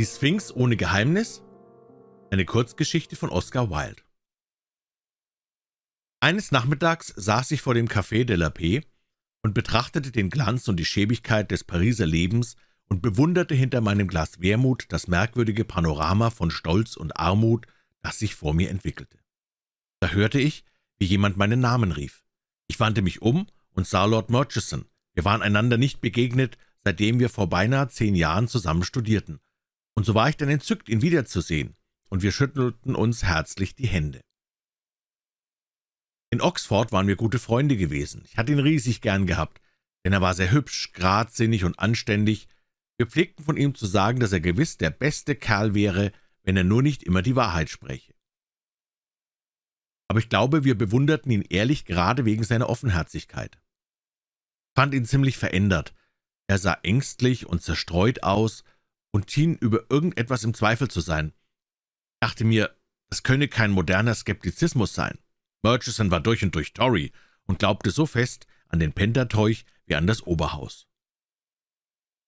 Die Sphinx ohne Geheimnis? Eine Kurzgeschichte von Oscar Wilde. Eines Nachmittags saß ich vor dem Café de la Paix und betrachtete den Glanz und die Schäbigkeit des Pariser Lebens und bewunderte hinter meinem Glas Wermut das merkwürdige Panorama von Stolz und Armut, das sich vor mir entwickelte. Da hörte ich, wie jemand meinen Namen rief. Ich wandte mich um und sah Lord Murchison. Wir waren einander nicht begegnet, seitdem wir vor beinahe zehn Jahren zusammen studierten und so war ich dann entzückt, ihn wiederzusehen, und wir schüttelten uns herzlich die Hände. In Oxford waren wir gute Freunde gewesen. Ich hatte ihn riesig gern gehabt, denn er war sehr hübsch, gradsinnig und anständig. Wir pflegten von ihm zu sagen, dass er gewiss der beste Kerl wäre, wenn er nur nicht immer die Wahrheit spräche. Aber ich glaube, wir bewunderten ihn ehrlich gerade wegen seiner Offenherzigkeit. Fand ihn ziemlich verändert. Er sah ängstlich und zerstreut aus, und schien über irgendetwas im Zweifel zu sein. Ich dachte mir, das könne kein moderner Skeptizismus sein. Murchison war durch und durch Tory und glaubte so fest an den Pentateuch wie an das Oberhaus.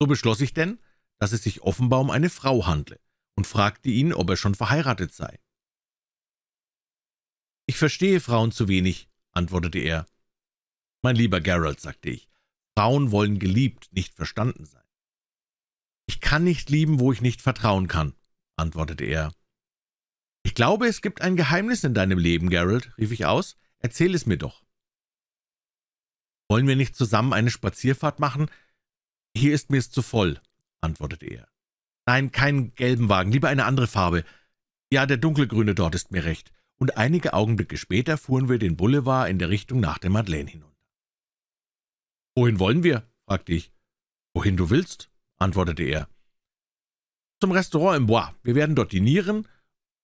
So beschloss ich denn, dass es sich offenbar um eine Frau handle und fragte ihn, ob er schon verheiratet sei. »Ich verstehe Frauen zu wenig«, antwortete er. »Mein lieber Gerald«, sagte ich, »Frauen wollen geliebt, nicht verstanden sein. »Ich kann nicht lieben, wo ich nicht vertrauen kann«, antwortete er. »Ich glaube, es gibt ein Geheimnis in deinem Leben, Gerald«, rief ich aus. »Erzähl es mir doch.« »Wollen wir nicht zusammen eine Spazierfahrt machen?« »Hier ist mir es zu voll«, antwortete er. »Nein, keinen gelben Wagen, lieber eine andere Farbe. Ja, der dunkelgrüne dort ist mir recht.« Und einige Augenblicke später fuhren wir den Boulevard in der Richtung nach der Madeleine hinunter. »Wohin wollen wir?« fragte ich. »Wohin du willst«, antwortete er. »Zum Restaurant im Bois. Wir werden dort dinieren,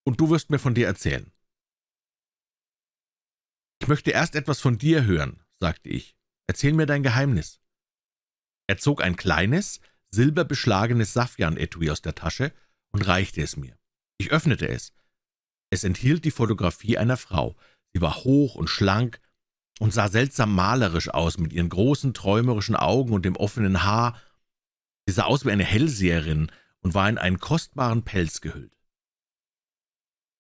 und du wirst mir von dir erzählen.« »Ich möchte erst etwas von dir hören«, sagte ich. »Erzähl mir dein Geheimnis.« Er zog ein kleines, silberbeschlagenes safian etui aus der Tasche und reichte es mir. Ich öffnete es. Es enthielt die Fotografie einer Frau. Sie war hoch und schlank und sah seltsam malerisch aus, mit ihren großen, träumerischen Augen und dem offenen Haar Sie sah aus wie eine Hellseherin und war in einen kostbaren Pelz gehüllt.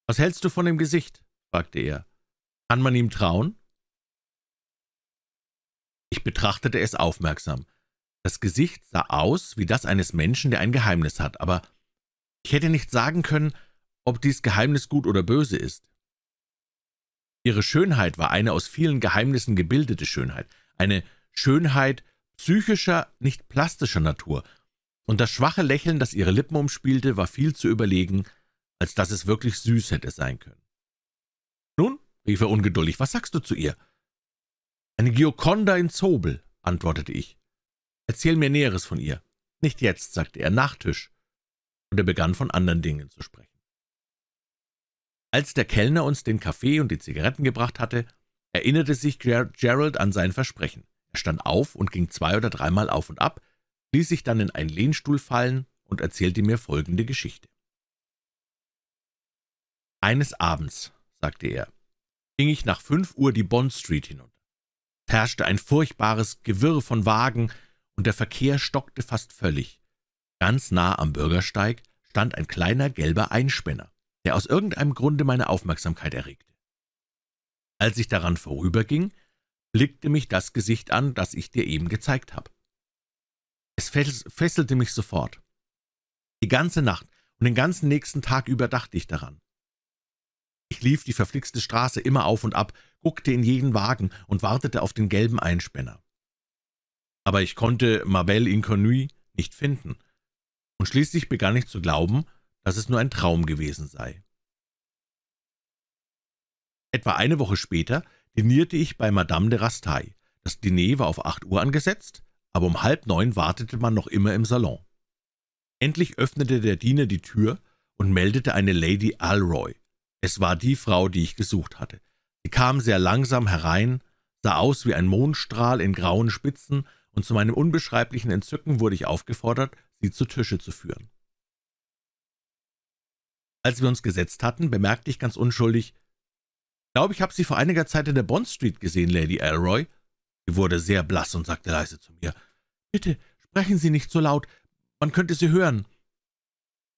»Was hältst du von dem Gesicht?« fragte er. »Kann man ihm trauen?« Ich betrachtete es aufmerksam. Das Gesicht sah aus wie das eines Menschen, der ein Geheimnis hat, aber ich hätte nicht sagen können, ob dies Geheimnis gut oder böse ist. Ihre Schönheit war eine aus vielen Geheimnissen gebildete Schönheit, eine Schönheit, psychischer, nicht plastischer Natur, und das schwache Lächeln, das ihre Lippen umspielte, war viel zu überlegen, als dass es wirklich süß hätte sein können. »Nun«, rief er ungeduldig, »was sagst du zu ihr?« »Eine Gioconda in Zobel«, antwortete ich. »Erzähl mir Näheres von ihr.« »Nicht jetzt«, sagte er, Nachtisch. Und er begann, von anderen Dingen zu sprechen. Als der Kellner uns den Kaffee und die Zigaretten gebracht hatte, erinnerte sich Ger Gerald an sein Versprechen. Er stand auf und ging zwei- oder dreimal auf und ab, ließ sich dann in einen Lehnstuhl fallen und erzählte mir folgende Geschichte. »Eines Abends«, sagte er, »ging ich nach fünf Uhr die Bond Street hinunter. Es herrschte ein furchtbares Gewirr von Wagen, und der Verkehr stockte fast völlig. Ganz nah am Bürgersteig stand ein kleiner gelber Einspänner, der aus irgendeinem Grunde meine Aufmerksamkeit erregte. Als ich daran vorüberging, blickte mich das Gesicht an, das ich dir eben gezeigt habe. Es fesselte mich sofort. Die ganze Nacht und den ganzen nächsten Tag über dachte ich daran. Ich lief die verflixte Straße immer auf und ab, guckte in jeden Wagen und wartete auf den gelben Einspänner. Aber ich konnte Mabel Inconnue nicht finden, und schließlich begann ich zu glauben, dass es nur ein Traum gewesen sei. Etwa eine Woche später dinierte ich bei Madame de Rastai. Das Diner war auf acht Uhr angesetzt, aber um halb neun wartete man noch immer im Salon. Endlich öffnete der Diener die Tür und meldete eine Lady Alroy. Es war die Frau, die ich gesucht hatte. Sie kam sehr langsam herein, sah aus wie ein Mondstrahl in grauen Spitzen, und zu meinem unbeschreiblichen Entzücken wurde ich aufgefordert, sie zu Tische zu führen. Als wir uns gesetzt hatten, bemerkte ich ganz unschuldig, glaube, ich habe Sie vor einiger Zeit in der Bond Street gesehen, Lady Elroy.« Sie wurde sehr blass und sagte leise zu mir, »Bitte sprechen Sie nicht so laut, man könnte Sie hören.«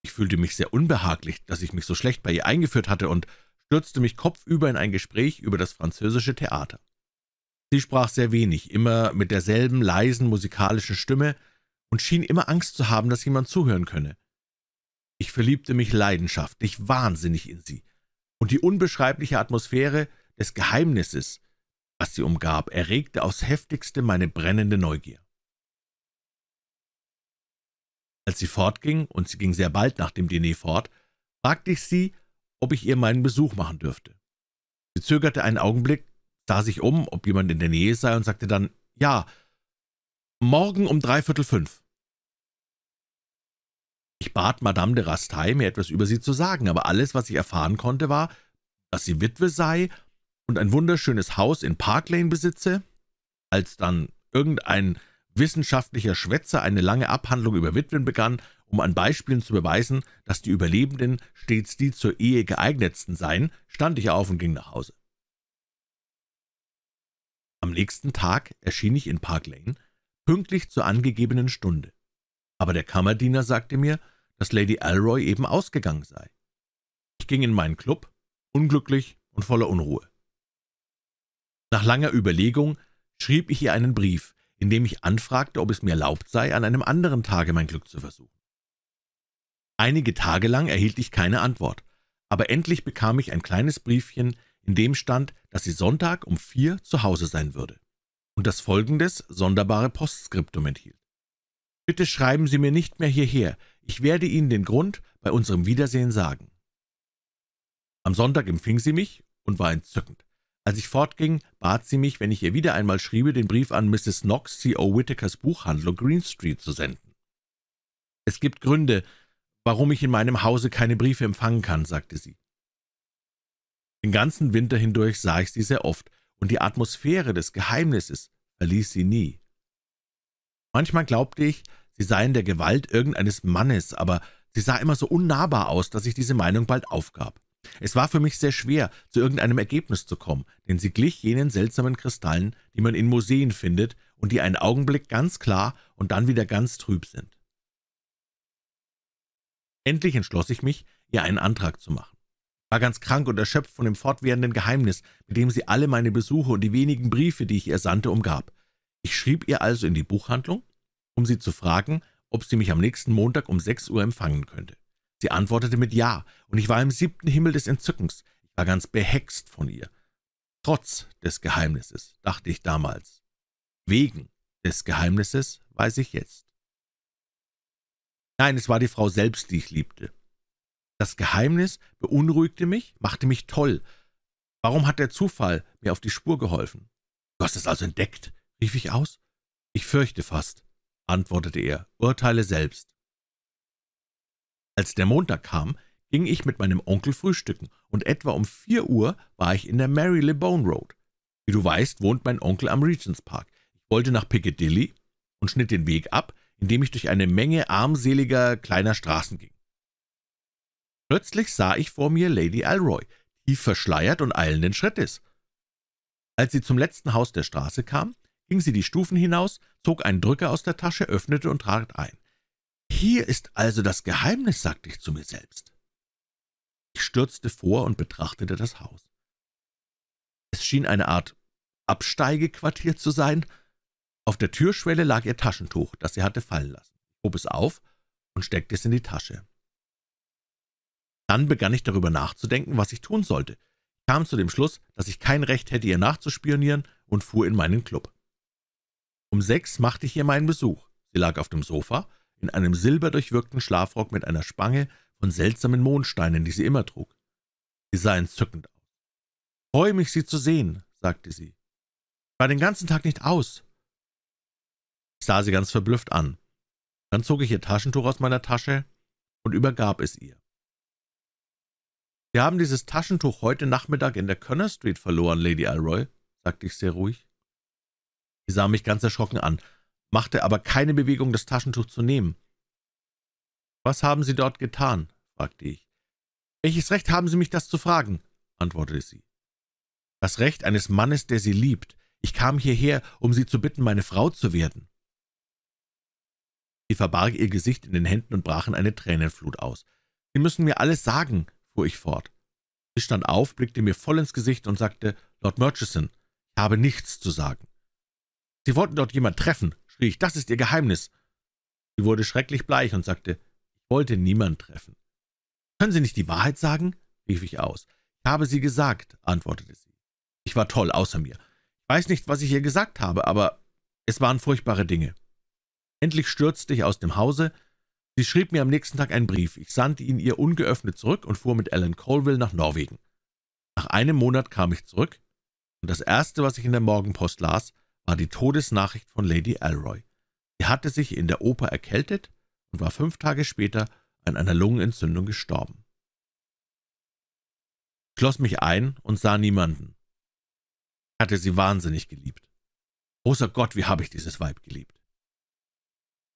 Ich fühlte mich sehr unbehaglich, dass ich mich so schlecht bei ihr eingeführt hatte und stürzte mich kopfüber in ein Gespräch über das französische Theater. Sie sprach sehr wenig, immer mit derselben leisen musikalischen Stimme und schien immer Angst zu haben, dass jemand zuhören könne. Ich verliebte mich leidenschaftlich wahnsinnig in sie und die unbeschreibliche Atmosphäre des Geheimnisses, was sie umgab, erregte aufs heftigste meine brennende Neugier. Als sie fortging, und sie ging sehr bald nach dem Diner fort, fragte ich sie, ob ich ihr meinen Besuch machen dürfte. Sie zögerte einen Augenblick, sah sich um, ob jemand in der Nähe sei, und sagte dann, »Ja, morgen um dreiviertel fünf.« ich bat Madame de Rastei, mir etwas über sie zu sagen, aber alles, was ich erfahren konnte, war, dass sie Witwe sei und ein wunderschönes Haus in Park Lane besitze. Als dann irgendein wissenschaftlicher Schwätzer eine lange Abhandlung über Witwen begann, um an Beispielen zu beweisen, dass die Überlebenden stets die zur Ehe geeignetsten seien, stand ich auf und ging nach Hause. Am nächsten Tag erschien ich in Park Lane, pünktlich zur angegebenen Stunde aber der Kammerdiener sagte mir, dass Lady Alroy eben ausgegangen sei. Ich ging in meinen Club, unglücklich und voller Unruhe. Nach langer Überlegung schrieb ich ihr einen Brief, in dem ich anfragte, ob es mir erlaubt sei, an einem anderen Tage mein Glück zu versuchen. Einige Tage lang erhielt ich keine Antwort, aber endlich bekam ich ein kleines Briefchen, in dem stand, dass sie Sonntag um vier zu Hause sein würde und das folgendes sonderbare Postskriptum enthielt. Bitte schreiben Sie mir nicht mehr hierher. Ich werde Ihnen den Grund bei unserem Wiedersehen sagen. Am Sonntag empfing sie mich und war entzückend. Als ich fortging, bat sie mich, wenn ich ihr wieder einmal schriebe, den Brief an Mrs. Knox, C.O. Whittakers Buchhandlung Green Street zu senden. »Es gibt Gründe, warum ich in meinem Hause keine Briefe empfangen kann«, sagte sie. Den ganzen Winter hindurch sah ich sie sehr oft, und die Atmosphäre des Geheimnisses verließ sie nie. Manchmal glaubte ich, sie sei in der Gewalt irgendeines Mannes, aber sie sah immer so unnahbar aus, dass ich diese Meinung bald aufgab. Es war für mich sehr schwer, zu irgendeinem Ergebnis zu kommen, denn sie glich jenen seltsamen Kristallen, die man in Museen findet und die einen Augenblick ganz klar und dann wieder ganz trüb sind. Endlich entschloss ich mich, ihr einen Antrag zu machen. Ich war ganz krank und erschöpft von dem fortwährenden Geheimnis, mit dem sie alle meine Besuche und die wenigen Briefe, die ich ihr sandte, umgab. Ich schrieb ihr also in die Buchhandlung, um sie zu fragen, ob sie mich am nächsten Montag um sechs Uhr empfangen könnte. Sie antwortete mit Ja, und ich war im siebten Himmel des Entzückens. Ich war ganz behext von ihr. Trotz des Geheimnisses, dachte ich damals. Wegen des Geheimnisses weiß ich jetzt. Nein, es war die Frau selbst, die ich liebte. Das Geheimnis beunruhigte mich, machte mich toll. Warum hat der Zufall mir auf die Spur geholfen? Du hast es also entdeckt, rief ich aus. »Ich fürchte fast«, antwortete er, »urteile selbst.« Als der Montag kam, ging ich mit meinem Onkel frühstücken, und etwa um vier Uhr war ich in der Marylebone Road. Wie du weißt, wohnt mein Onkel am Regents Park. Ich wollte nach Piccadilly und schnitt den Weg ab, indem ich durch eine Menge armseliger kleiner Straßen ging. Plötzlich sah ich vor mir Lady Alroy, tief verschleiert und eilenden Schrittes. Als sie zum letzten Haus der Straße kam, ging sie die Stufen hinaus, zog einen Drücker aus der Tasche, öffnete und trat ein. »Hier ist also das Geheimnis«, sagte ich zu mir selbst. Ich stürzte vor und betrachtete das Haus. Es schien eine Art Absteigequartier zu sein. Auf der Türschwelle lag ihr Taschentuch, das sie hatte fallen lassen. Ich hob es auf und steckte es in die Tasche. Dann begann ich darüber nachzudenken, was ich tun sollte. kam zu dem Schluss, dass ich kein Recht hätte, ihr nachzuspionieren, und fuhr in meinen Club. Um sechs machte ich ihr meinen Besuch. Sie lag auf dem Sofa, in einem silberdurchwirkten Schlafrock mit einer Spange von seltsamen Mondsteinen, die sie immer trug. Sie sah entzückend aus. »Freue mich, Sie zu sehen«, sagte sie. Ich war den ganzen Tag nicht aus.« Ich sah sie ganz verblüfft an. Dann zog ich ihr Taschentuch aus meiner Tasche und übergab es ihr. »Wir haben dieses Taschentuch heute Nachmittag in der Connor Street verloren, Lady Alroy«, sagte ich sehr ruhig. Sie sah mich ganz erschrocken an, machte aber keine Bewegung, das Taschentuch zu nehmen. »Was haben Sie dort getan?« fragte ich. »Welches Recht haben Sie mich, das zu fragen?« antwortete sie. »Das Recht eines Mannes, der Sie liebt. Ich kam hierher, um Sie zu bitten, meine Frau zu werden.« Sie verbarg ihr Gesicht in den Händen und brachen eine Tränenflut aus. »Sie müssen mir alles sagen«, fuhr ich fort. Sie stand auf, blickte mir voll ins Gesicht und sagte, »Lord Murchison, ich habe nichts zu sagen.« »Sie wollten dort jemand treffen«, schrie ich, »das ist Ihr Geheimnis.« Sie wurde schrecklich bleich und sagte, »Ich wollte niemand treffen.« »Können Sie nicht die Wahrheit sagen?« rief ich aus. »Ich habe sie gesagt«, antwortete sie. Ich war toll außer mir. Ich weiß nicht, was ich ihr gesagt habe, aber es waren furchtbare Dinge. Endlich stürzte ich aus dem Hause. Sie schrieb mir am nächsten Tag einen Brief. Ich sandte ihn ihr ungeöffnet zurück und fuhr mit Alan Colville nach Norwegen. Nach einem Monat kam ich zurück, und das Erste, was ich in der Morgenpost las, war die Todesnachricht von Lady Alroy. Sie hatte sich in der Oper erkältet und war fünf Tage später an einer Lungenentzündung gestorben. Ich schloss mich ein und sah niemanden. Ich hatte sie wahnsinnig geliebt. Großer Gott, wie habe ich dieses Weib geliebt.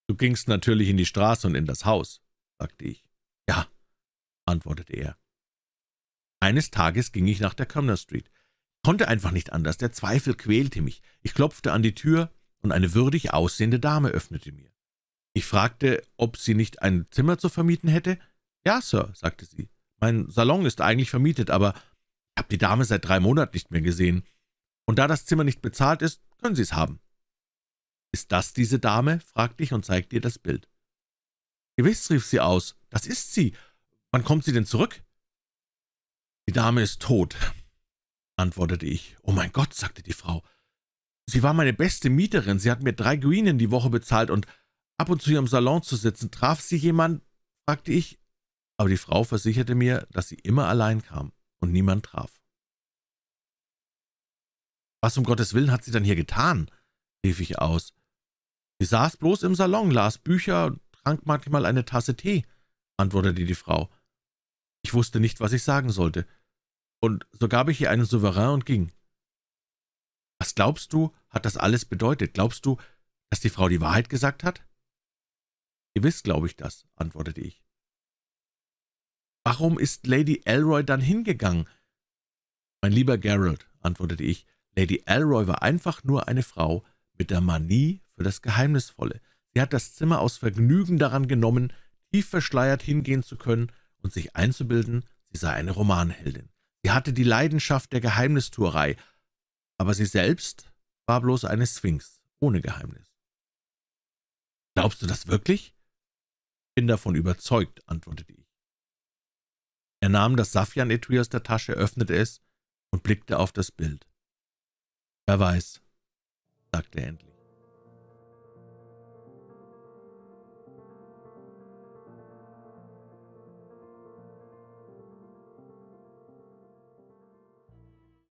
Du gingst natürlich in die Straße und in das Haus, sagte ich. Ja, antwortete er. Eines Tages ging ich nach der Cumnor Street konnte einfach nicht anders, der Zweifel quälte mich. Ich klopfte an die Tür, und eine würdig aussehende Dame öffnete mir. Ich fragte, ob sie nicht ein Zimmer zu vermieten hätte. »Ja, Sir«, sagte sie, »mein Salon ist eigentlich vermietet, aber ich habe die Dame seit drei Monaten nicht mehr gesehen. Und da das Zimmer nicht bezahlt ist, können Sie es haben.« »Ist das diese Dame?« fragte ich und zeigte ihr das Bild. »Gewiss«, rief sie aus, »das ist sie. Wann kommt sie denn zurück?« »Die Dame ist tot antwortete ich. »Oh mein Gott«, sagte die Frau, »sie war meine beste Mieterin, sie hat mir drei Guinen die Woche bezahlt, und ab und zu im Salon zu sitzen. Traf sie jemand?« fragte ich, aber die Frau versicherte mir, dass sie immer allein kam und niemand traf. »Was um Gottes Willen hat sie dann hier getan?« rief ich aus. »Sie saß bloß im Salon, las Bücher, trank manchmal eine Tasse Tee«, antwortete die Frau. Ich wusste nicht, was ich sagen sollte und so gab ich ihr einen Souverän und ging. Was glaubst du, hat das alles bedeutet? Glaubst du, dass die Frau die Wahrheit gesagt hat? Gewiss glaube ich das, antwortete ich. Warum ist Lady Elroy dann hingegangen? Mein lieber Gerald, antwortete ich, Lady Elroy war einfach nur eine Frau mit der Manie für das Geheimnisvolle. Sie hat das Zimmer aus Vergnügen daran genommen, tief verschleiert hingehen zu können und sich einzubilden, sie sei eine Romanheldin. Sie hatte die Leidenschaft der Geheimnistuerei, aber sie selbst war bloß eine Sphinx, ohne Geheimnis. »Glaubst du das wirklich?« »Bin davon überzeugt«, antwortete ich. Er nahm das safian etui aus der Tasche, öffnete es und blickte auf das Bild. »Wer weiß«, sagte er endlich.